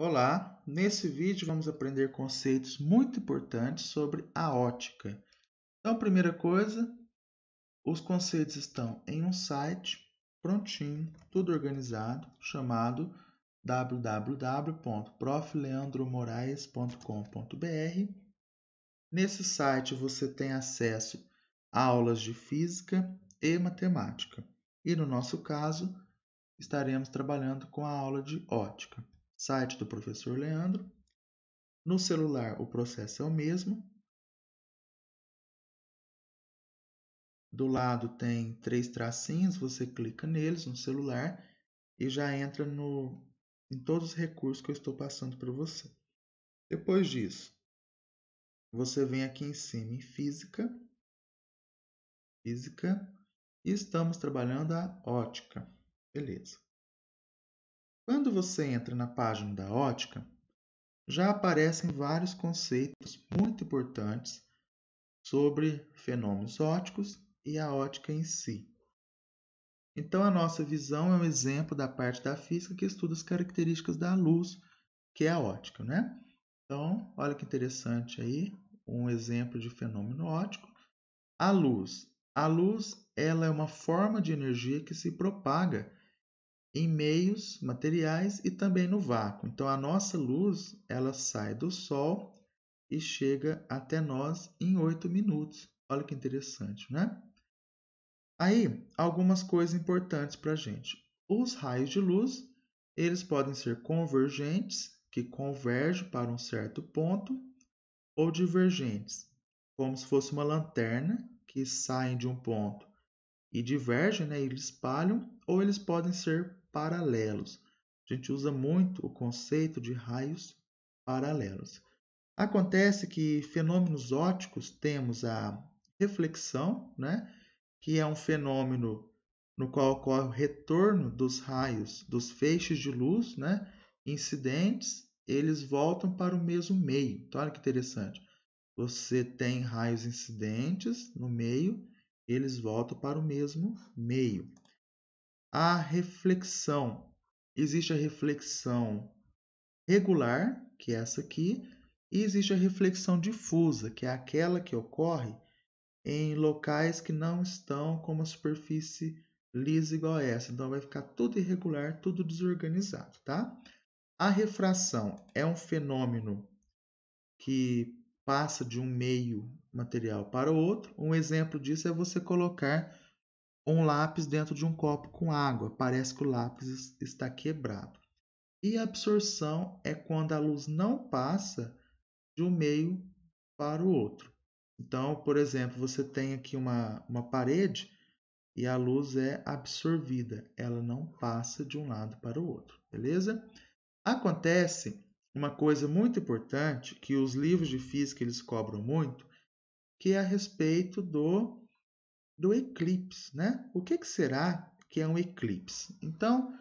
Olá, nesse vídeo vamos aprender conceitos muito importantes sobre a ótica. Então, primeira coisa, os conceitos estão em um site prontinho, tudo organizado, chamado www.profleandromoraes.com.br. Nesse site você tem acesso a aulas de física e matemática. E no nosso caso, estaremos trabalhando com a aula de ótica site do professor Leandro. No celular, o processo é o mesmo. Do lado tem três tracinhos, você clica neles no celular e já entra no, em todos os recursos que eu estou passando para você. Depois disso, você vem aqui em cima em física, física, e estamos trabalhando a ótica. Beleza. Quando você entra na página da ótica, já aparecem vários conceitos muito importantes sobre fenômenos óticos e a ótica em si. Então, a nossa visão é um exemplo da parte da física que estuda as características da luz, que é a ótica, né? Então, olha que interessante aí, um exemplo de fenômeno ótico. A luz. A luz ela é uma forma de energia que se propaga em meios materiais e também no vácuo. Então a nossa luz, ela sai do sol e chega até nós em oito minutos. Olha que interessante, né? Aí, algumas coisas importantes para a gente. Os raios de luz, eles podem ser convergentes, que convergem para um certo ponto, ou divergentes, como se fosse uma lanterna, que saem de um ponto e divergem, né? eles espalham, ou eles podem ser paralelos. A gente usa muito o conceito de raios paralelos. Acontece que fenômenos óticos temos a reflexão, né, que é um fenômeno no qual ocorre o retorno dos raios, dos feixes de luz, né, incidentes, eles voltam para o mesmo meio. Então, olha que interessante. Você tem raios incidentes no meio, eles voltam para o mesmo meio a reflexão. Existe a reflexão regular, que é essa aqui, e existe a reflexão difusa, que é aquela que ocorre em locais que não estão com uma superfície lisa igual a essa. Então, vai ficar tudo irregular, tudo desorganizado, tá? A refração é um fenômeno que passa de um meio material para o outro. Um exemplo disso é você colocar um lápis dentro de um copo com água. Parece que o lápis está quebrado. E absorção é quando a luz não passa de um meio para o outro. Então, por exemplo, você tem aqui uma, uma parede e a luz é absorvida, ela não passa de um lado para o outro, beleza? Acontece uma coisa muito importante que os livros de física eles cobram muito, que é a respeito do do eclipse, né? O que, que será que é um eclipse? Então,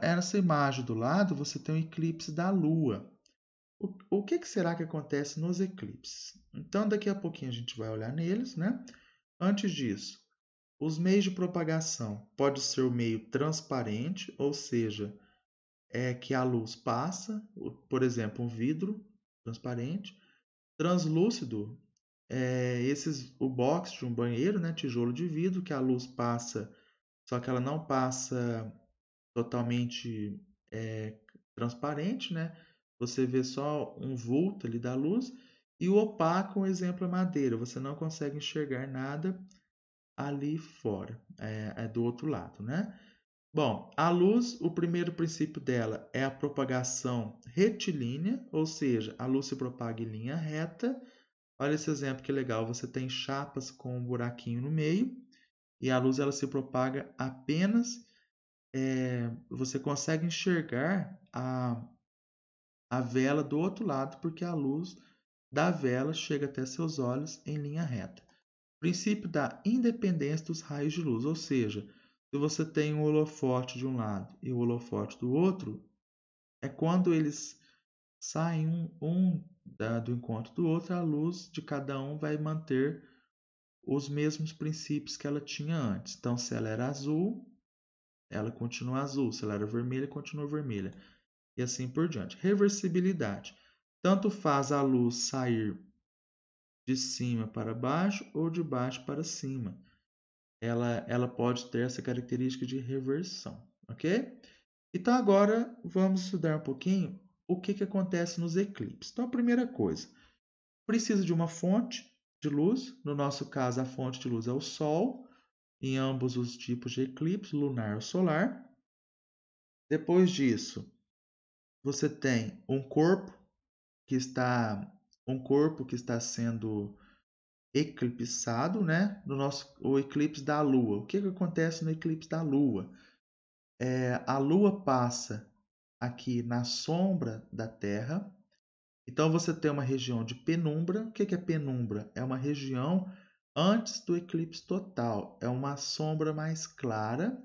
essa imagem do lado, você tem um eclipse da Lua. O, o que, que, será que acontece nos eclipses? Então, daqui a pouquinho a gente vai olhar neles, né? Antes disso, os meios de propagação pode ser o meio transparente, ou seja, é que a luz passa, por exemplo, um vidro transparente, translúcido, é, esses, o box de um banheiro, né, tijolo de vidro, que a luz passa, só que ela não passa totalmente é, transparente, né? Você vê só um vulto ali da luz. E o opaco, um exemplo, é madeira. Você não consegue enxergar nada ali fora, é, é do outro lado, né? Bom, a luz, o primeiro princípio dela é a propagação retilínea, ou seja, a luz se propaga em linha reta Olha esse exemplo que legal, você tem chapas com um buraquinho no meio e a luz ela se propaga apenas, é, você consegue enxergar a, a vela do outro lado porque a luz da vela chega até seus olhos em linha reta. Princípio da independência dos raios de luz, ou seja, se você tem um holofote de um lado e o um holofote do outro, é quando eles saem um, um do encontro do outro, a luz de cada um vai manter os mesmos princípios que ela tinha antes. Então, se ela era azul, ela continua azul, se ela era vermelha, continua vermelha, e assim por diante. Reversibilidade: tanto faz a luz sair de cima para baixo ou de baixo para cima. Ela, ela pode ter essa característica de reversão, ok? Então, agora vamos estudar um pouquinho o que, que acontece nos eclipses. Então, a primeira coisa, precisa de uma fonte de luz, no nosso caso, a fonte de luz é o Sol, em ambos os tipos de eclipse, lunar ou solar. Depois disso, você tem um corpo que está um corpo que está sendo eclipsado, né? No nosso o eclipse da Lua. O que, que acontece no eclipse da Lua? É, a Lua passa aqui na sombra da Terra. Então você tem uma região de penumbra. O que é penumbra? É uma região antes do eclipse total. É uma sombra mais clara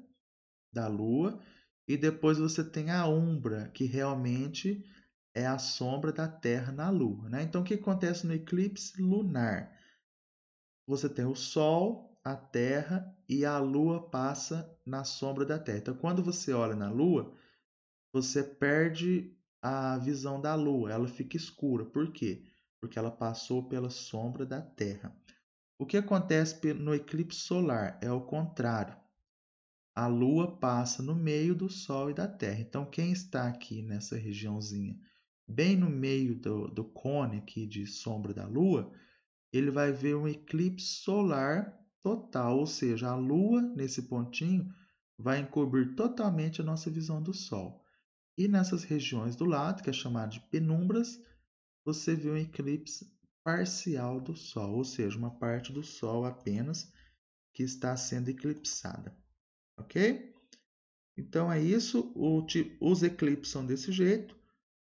da Lua. E depois você tem a umbra, que realmente é a sombra da Terra na Lua. Né? Então o que acontece no eclipse lunar? Você tem o Sol, a Terra e a Lua passa na sombra da Terra. Então quando você olha na Lua você perde a visão da lua, ela fica escura. Por quê? Porque ela passou pela sombra da Terra. O que acontece no eclipse solar é o contrário. A lua passa no meio do sol e da Terra. Então, quem está aqui nessa regiãozinha, bem no meio do, do cone aqui de sombra da lua, ele vai ver um eclipse solar total, ou seja, a lua nesse pontinho vai encobrir totalmente a nossa visão do sol. E nessas regiões do lado, que é chamado de penumbras, você vê um eclipse parcial do Sol, ou seja, uma parte do Sol apenas que está sendo eclipsada. Ok? Então é isso. O, os eclipses são desse jeito.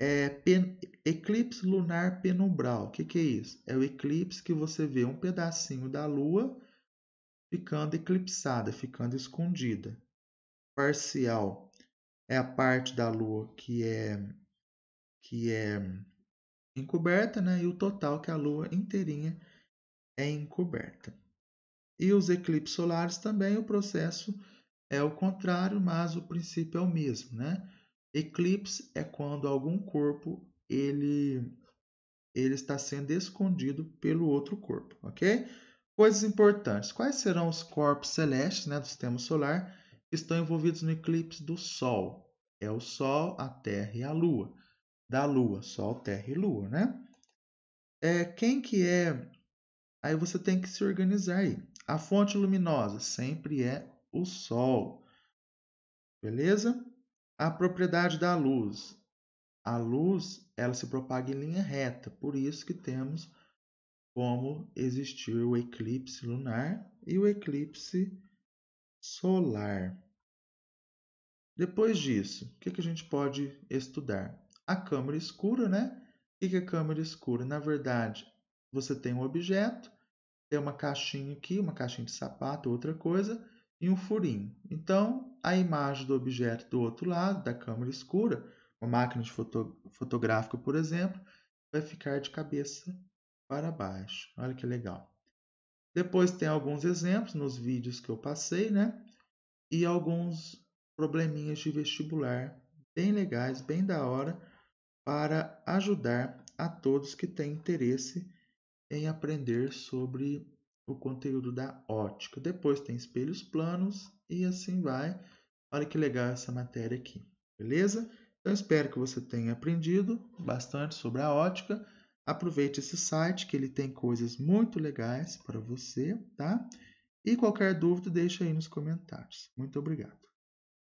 É, pen, eclipse lunar penumbral. O que, que é isso? É o eclipse que você vê um pedacinho da Lua ficando eclipsada, ficando escondida. Parcial é a parte da Lua que é que é encoberta, né? E o total que a Lua inteirinha é encoberta. E os eclipses solares também o processo é o contrário, mas o princípio é o mesmo, né? Eclipse é quando algum corpo ele ele está sendo escondido pelo outro corpo, ok? Coisas importantes. Quais serão os corpos celestes né, do sistema solar estão envolvidos no eclipse do Sol. É o Sol, a Terra e a Lua. Da Lua, Sol, Terra e Lua, né? É, quem que é? Aí você tem que se organizar aí. A fonte luminosa sempre é o Sol. Beleza? A propriedade da luz. A luz, ela se propaga em linha reta, por isso que temos como existir o eclipse lunar e o eclipse solar. Depois disso, o que, que a gente pode estudar? A câmara escura, né? O que, que é câmara escura? Na verdade, você tem um objeto, tem uma caixinha aqui, uma caixinha de sapato, outra coisa, e um furinho. Então, a imagem do objeto do outro lado, da câmara escura, uma máquina de foto fotográfica, por exemplo, vai ficar de cabeça para baixo. Olha que legal. Depois tem alguns exemplos nos vídeos que eu passei, né? E alguns probleminhas de vestibular bem legais, bem da hora, para ajudar a todos que têm interesse em aprender sobre o conteúdo da ótica. Depois tem espelhos planos e assim vai. Olha que legal essa matéria aqui, beleza? Então espero que você tenha aprendido bastante sobre a ótica. Aproveite esse site que ele tem coisas muito legais para você, tá? E qualquer dúvida, deixa aí nos comentários. Muito obrigado.